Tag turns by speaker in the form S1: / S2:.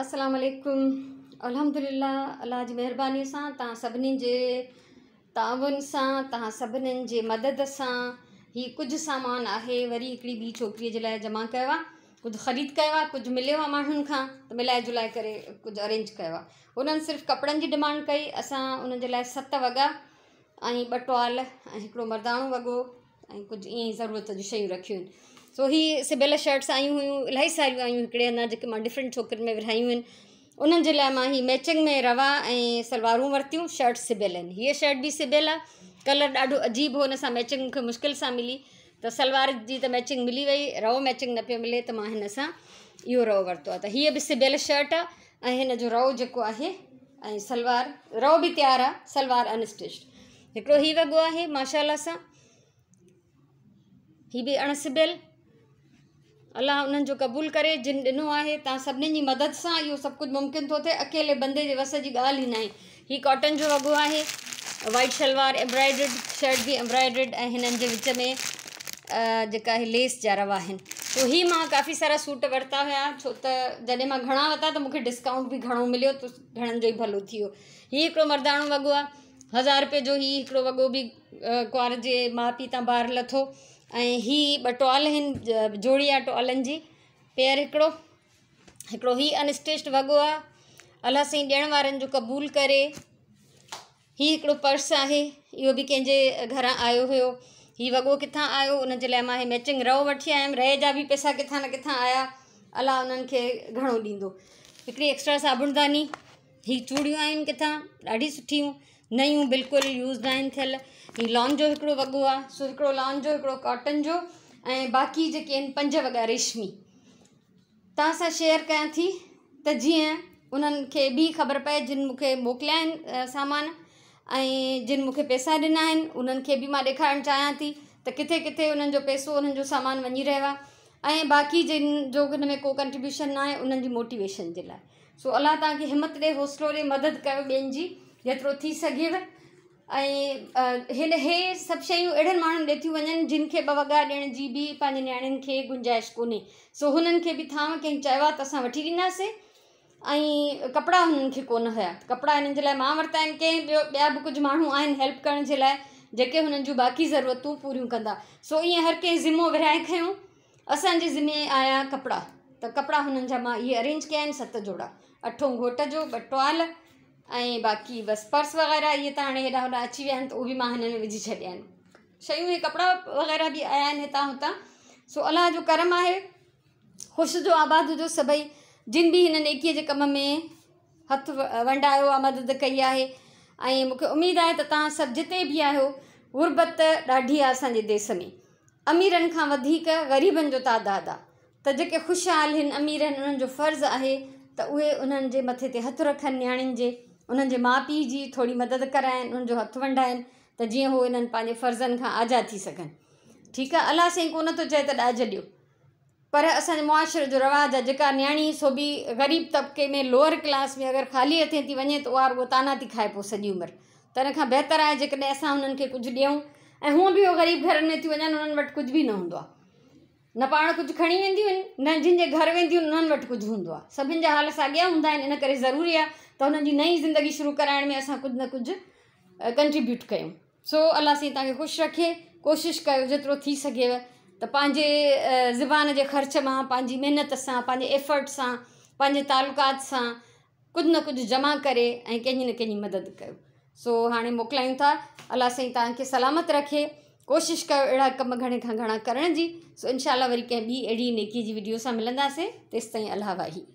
S1: असलामकुम अलहमदिल्ला अलाह से तीन सां तव्हां सभिनी जे जे मदद से ही कुछ सामान आहे वरी हिकिड़ी बी छोकिरीअ जे जमा कयो कुछ ख़रीद कयो कुछ मिले मिलियो आहे माण्हुनि तो त मिलाए जुलाए करे कुछ अरेंज कयो आहे सिर्फ कपड़न जी डिमांड कई अस उन जे सत वगा ऐं ॿ टुवाल ऐं हिकिड़ो मर्दाणो ई ज़रूरत जो शयूं रखियूं सो हीअ सिबियल शर्ट्स आयूं हुयूं इलाही सारियूं आयूं हिकिड़े अंदा जेके मां डिफरेंट छोकिरियुनि में विरिहायूं आहिनि उन्हनि जे लाइ मां हीअ मैचिंग में रवा ऐं सलवारूं वरितियूं शर्ट सिबियल आहिनि हीअ शर्ट बि सिबियल आहे कलर ॾाढो अजीब हो हुन सां मैचिंग मूंखे मुश्किल सां मिली त सलवार जी त मैचिंग मिली वई रओ मैचिंग न पियो मिले त मां हिन सां इहो रओ वरितो आहे त हीअ बि सिबियल शर्ट आहे ऐं हिन जो रओ जेको आहे ऐं सलवार रओ बि तयारु आहे सलवार अनस्टिच्ड हिकिड़ो हीउ वॻो आहे माशाला सां हीअ बि अणसिबियल अल्लाह उन्हनि जो क़बूल करे जिन ॾिनो आहे तव्हां सभिनीनि जी मदद सां इहो सभु कुझु मुमकिन थो थिए अकेले बंदे जे वस जी ॻाल्हि ई न आहे हीउ कॉटन जो वॻो आहे वाइट शलवार एम्ब्रॉयड्रेड शर्ट बि एम्ब्रॉयड्रेड ऐं हिननि जे विच में जेका आहे लेस जा रवा आहिनि तो ही मां काफ़ी सारा सूट वरिता हुया छो त जॾहिं मां घणा वरिता त मूंखे डिस्काउंट बि घणो मिलियो त घणनि जो ई भलो थी वियो हीउ हिकिड़ो मर्दाणो वॻो आहे हज़ार रुपये जो हीउ हिकिड़ो वॻो बि कुंवार जे माउ पीउ तां ॿार लथो ऐं टॉल जोड़ी आ टॉल जी पेयर एक ही हीउ वगो आ आहे सही दियणवार जो क़बूल करे ही एक पर्स है यो भी कें घर आयो हो हीउ वगो किथा आयो उन मैचिंग रव वी आयम रए जा भी पैसा किथा न किथा आया अलाह उन्हनि घड़ो दी एक एक्स्ट्रा साबुणदानी हि चूड़ियूं आहिनि किथा ॾाढी सुठियूं नयूं बिल्कुलु यूज़ न आहिनि थियल लॉन जो हिकिड़ो वॻो आहे सो हिकिड़ो लॉन जो हिकिड़ो कॉटन जो ऐं बाक़ी जेके आहिनि पंज वॻा रेशमी तव्हां सां शेयर कयां थी त जीअं उन्हनि खे बि ख़बर पए जिन मूंखे मोकिलिया आहिनि सामान ऐं जिन मूंखे पैसा ॾिना आहिनि उन्हनि खे बि मां ॾेखारणु चाहियां थी त किथे किथे उन्हनि जो पैसो उन्हनि जो सामान वञी रहियो आहे ऐं बाक़ी जिन जो हिन में को कंट्रीब्यूशन न आहे उन्हनि जी मोटिवेशन जे लाइ सो अलाह तव्हांखे हिमत ॾे हौसलो ॾे मदद कयो ॿियनि जी जेतिरो थी सघेव ऐं हिन हे सभु शयूं अहिड़नि माण्हुनि ॾे थियूं वञनि जिन खे ॿ वॻा ॾियण गुंजाइश को सो उन खे बि थांव कंहिं चयो आहे त असां वठी ॾींदासीं ऐं कपिड़ा हुननि खे कोन हुया कपिड़ा हिननि जे लाइ हेल्प कर जे लाइ बाक़ी ज़रूरतूं पूरियूं कंदा सो ये हर कें जिम्मो विराए खयूं असांजे ज़िमे आया कपड़ा तो कपड़ा हुननि ये अरेंज क्या सत जोड़ा अठों घोट जो ॿ टुवाल बाक़ी बस पर्स वग़ैरह ये तो हाँ एडा होॾा अची वन तो भी मैं बि मां हिन में विझी छॾिया आहिनि शयूं वग़ैरह भी आया आहिनि हितां हुतां सो अल्लाह जो करम है खुश जो आबाद हो सभी जिन भी इन नेकीअ कम में हथ वंडायो मदद कई है मुख्य उम्मीद है आहे सब जिते भी आहियो गुरबत ॾाढी आहे देश में अमीर का गरीबन जो तादाद आ त ख़ुशहाल अमीर आहिनि फर्ज़ है तो उ मथे हथ रखन न्याणी के उन्हनि जे माउ पीउ जी थोरी मदद कराइनि उन्हनि जो हथु वंडाइनि त जीअं हू हिननि पंहिंजे फर्ज़नि खां आज़ादु थी सघनि ठीकु आहे अला साईं कोन थो चए त ॾाज ॾियो पर असांजे मुआशरे जो रवाजु आहे जेका नियाणी सो बि ग़रीब तबिके में लोअर क्लास में अगरि ख़ाली हथे थी वञे त उहा ताना थी खाए पोइ सॼी उमिरि त हिन खां बहितर आहे जेकॾहिं असां हुननि खे कुझु ॾियूं ऐं हूअं बि उहो ग़रीब घरनि में थी वञनि उन्हनि वटि कुझु बि न पाण कुछ खणी वेंदियूं आहिनि न जिन जे घर वेंदियूं उन्हनि वटि कुझु हूंदो आहे सभिनि जा हाल साॻिया हूंदा आहिनि इन करे ज़रूरी आहे त हुननि जी नई ज़िंदगी शुरू कराइण में असां कुझु न कुझु कंट्रीब्यूट कयूं सो अलाह साईं तव्हांखे ख़ुशि रखे कोशिशि कयो जेतिरो थी सघेव त पंहिंजे ज़बान जे ख़र्च मां पंहिंजी महिनत सां पंहिंजे एफर्ट सां पंहिंजे तालुकात सां कुझु न कुझु जमा करे ऐं कंहिंजी न कंहिंजी मदद कयो सो हाणे मोकिलायूं था अलाह साईं तव्हांखे सलामत रखे कोशिशि कयो अहिड़ा कम घणे खां घणा करण जी सो इनशाला वरी कंहिं ॿी अहिड़ी नेकीअ जी वीडियो सां मिलंदासीं तेसिताईं अलावा वाही